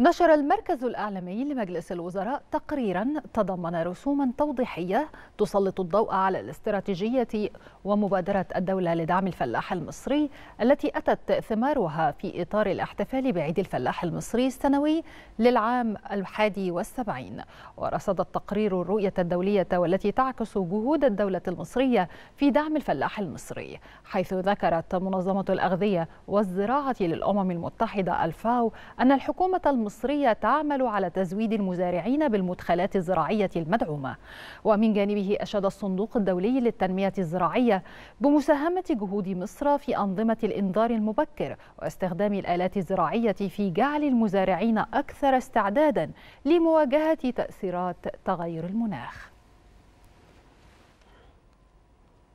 نشر المركز الأعلامي لمجلس الوزراء تقريرا تضمن رسوما توضيحية تسلط الضوء على الاستراتيجية ومبادرة الدولة لدعم الفلاح المصري التي أتت ثمارها في إطار الاحتفال بعيد الفلاح المصري السنوي للعام الحادي والسبعين ورصد التقرير الرؤية الدولية والتي تعكس جهود الدولة المصرية في دعم الفلاح المصري حيث ذكرت منظمة الأغذية والزراعة للأمم المتحدة الفاو أن الحكومة المصرية المصرية تعمل على تزويد المزارعين بالمدخلات الزراعية المدعومة ومن جانبه أشاد الصندوق الدولي للتنمية الزراعية بمساهمة جهود مصر في أنظمة الإنذار المبكر واستخدام الآلات الزراعية في جعل المزارعين أكثر استعدادا لمواجهة تأثيرات تغير المناخ